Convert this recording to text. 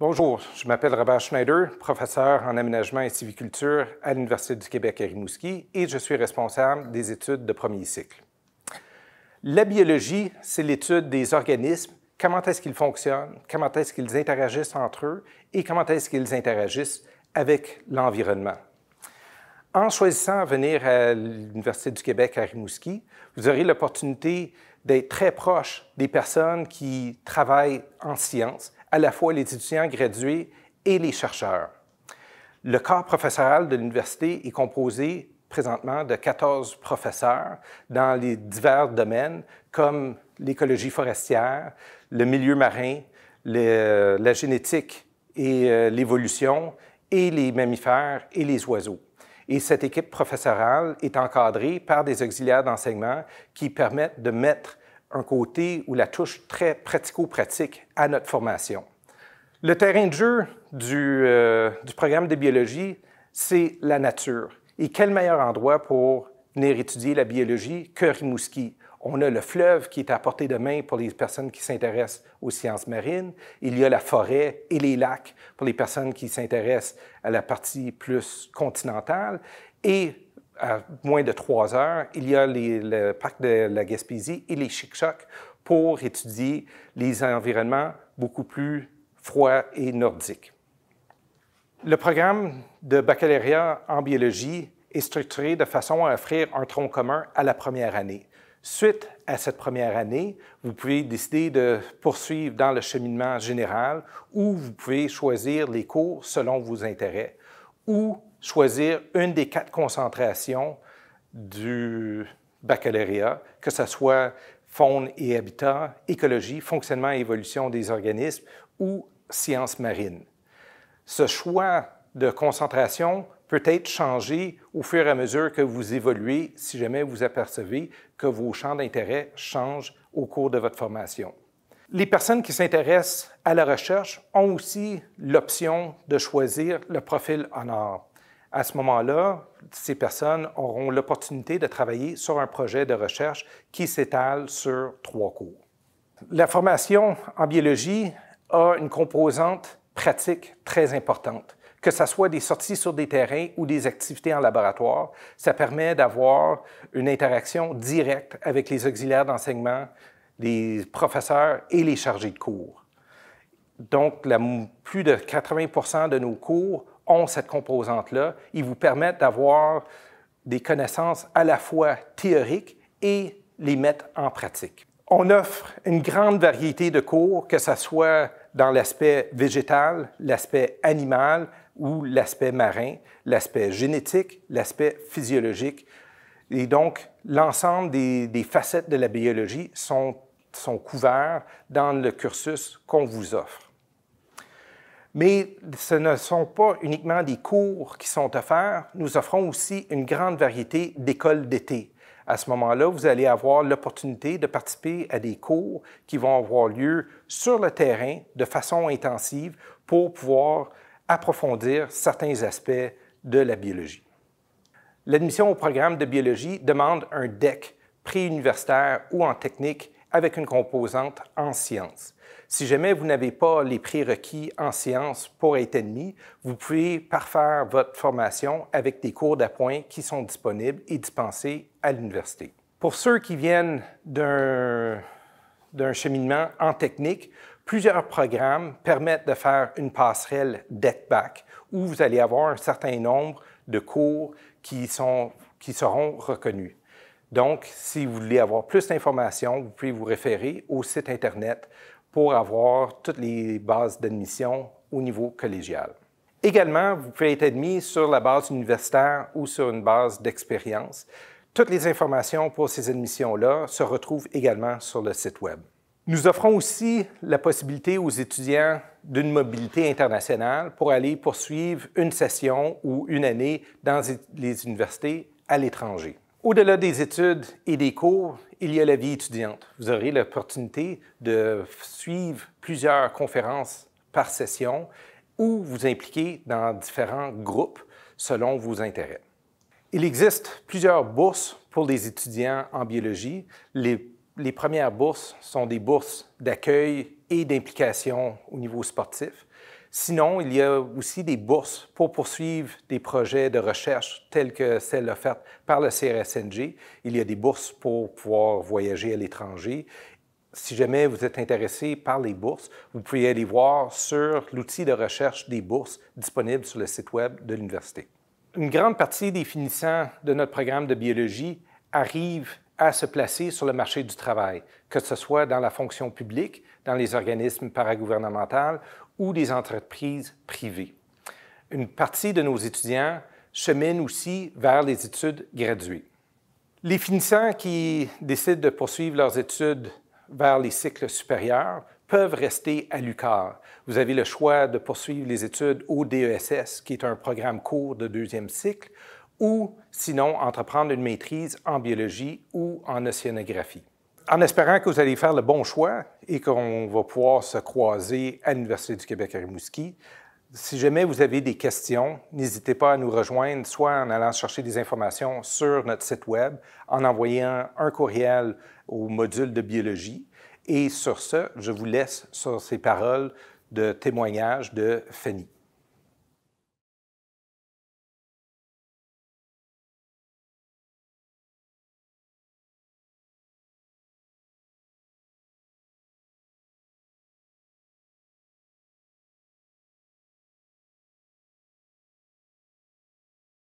Bonjour, je m'appelle Robert Schneider, professeur en aménagement et civiculture à l'Université du Québec à Rimouski et je suis responsable des études de premier cycle. La biologie, c'est l'étude des organismes, comment est-ce qu'ils fonctionnent, comment est-ce qu'ils interagissent entre eux et comment est-ce qu'ils interagissent avec l'environnement. En choisissant de venir à l'Université du Québec à Rimouski, vous aurez l'opportunité d'être très proche des personnes qui travaillent en sciences à la fois les étudiants gradués et les chercheurs. Le corps professoral de l'université est composé présentement de 14 professeurs dans les divers domaines comme l'écologie forestière, le milieu marin, la génétique et euh, l'évolution, et les mammifères et les oiseaux. Et cette équipe professorale est encadrée par des auxiliaires d'enseignement qui permettent de mettre un côté ou la touche très pratico-pratique à notre formation. Le terrain de jeu euh, du, programme de biologie, c'est la nature. Et quel meilleur endroit pour venir étudier la biologie que Rimouski? On a le fleuve qui est à portée de main pour les personnes qui s'intéressent aux sciences marines. Il y a la forêt et les lacs pour les personnes qui s'intéressent à la partie plus continentale. Et à moins de trois heures, il y a les, le parc de la Gaspésie et les Chic-Chocs pour étudier les environnements beaucoup plus froids et nordiques. Le programme de baccalauréat en biologie est structuré de façon à offrir un tronc commun à la première année. Suite à cette première année, vous pouvez décider de poursuivre dans le cheminement général ou vous pouvez choisir les cours selon vos intérêts ou choisir une des quatre concentrations du baccalauréat, que ce soit faune et habitat, écologie, fonctionnement et évolution des organismes ou sciences marines. Ce choix de concentration peut être changé au fur et à mesure que vous évoluez, si jamais vous apercevez que vos champs d'intérêt changent au cours de votre formation. Les personnes qui s'intéressent à la recherche ont aussi l'option de choisir le profil honor. À ce moment-là, ces personnes auront l'opportunité de travailler sur un projet de recherche qui s'étale sur trois cours. La formation en biologie a une composante pratique très importante. Que ce soit des sorties sur des terrains ou des activités en laboratoire, ça permet d'avoir une interaction directe avec les auxiliaires d'enseignement, les professeurs et les chargés de cours. Donc, plus de 80 de nos cours ont cette composante-là. Ils vous permettent d'avoir des connaissances à la fois théoriques et les mettre en pratique. On offre une grande variété de cours, que ce soit dans l'aspect végétal, l'aspect animal ou l'aspect marin, l'aspect génétique, l'aspect physiologique. Et donc, l'ensemble des, facettes de la biologie sont, sont couverts dans le cursus qu'on vous offre. Mais ce ne sont pas uniquement des cours qui sont offerts, nous offrons aussi une grande variété d'écoles d'été. À ce moment-là, vous allez avoir l'opportunité de participer à des cours qui vont avoir lieu sur le terrain de façon intensive pour pouvoir approfondir certains aspects de la biologie. L'admission au programme de biologie demande un DEC préuniversitaire ou en technique avec une composante en sciences. Si jamais vous n'avez pas les prérequis en sciences pour être admis, vous pouvez parfaire votre formation avec des cours d'appoint qui sont disponibles et dispensés à l'université. Pour ceux qui viennent d'un cheminement en technique, plusieurs programmes permettent de faire une passerelle DETBAC où vous allez avoir un certain nombre de cours qui seront reconnus. Donc, si vous voulez avoir plus d'informations, vous pouvez vous référer au site Internet pour avoir toutes les bases d'admission au niveau collégial. Également, vous pouvez être admis sur la base universitaire ou sur une base d'expérience. Toutes les informations pour ces admissions-là se retrouvent également sur le site Web. Nous offrons aussi la possibilité aux étudiants d'une mobilité internationale pour aller poursuivre une session ou une année dans les universités à l'étranger. Au-delà des études et des cours, il y a la vie étudiante. Vous aurez l'opportunité de suivre plusieurs conférences par session ou vous impliquer dans différents groupes selon vos intérêts. Il existe plusieurs bourses pour les étudiants en biologie. Les, premières bourses sont des bourses d'accueil et d'implication au niveau sportif. Sinon, il y a aussi des bourses pour poursuivre des projets de recherche tels que celles offertes par le CRSNG. Il y a des bourses pour pouvoir voyager à l'étranger. Si jamais vous êtes intéressé par les bourses, vous pouvez aller voir sur l'outil de recherche des bourses disponible sur le site web de l'université. Une grande partie des finissants de notre programme de biologie arrivent à se placer sur le marché du travail, que ce soit dans la fonction publique, dans les organismes paragouvernementaux ou des entreprises privées. Une partie de nos étudiants cheminent aussi vers les études graduées. Les finissants qui décident de poursuivre leurs études vers les cycles supérieurs peuvent rester à l'UCAR. Vous avez le choix de poursuivre les études au DESS, qui est un programme court de deuxième cycle, ou sinon entreprendre une maîtrise en biologie ou en océanographie en espérant que vous allez faire le bon choix et qu'on va pouvoir se croiser à l'Université du Québec à Rimouski. Si jamais vous avez des questions, n'hésitez pas à nous rejoindre, soit en allant chercher des informations sur notre site Web, en envoyant un courriel au module de biologie. Et sur ce, je vous laisse sur ces paroles de témoignage de Fanny.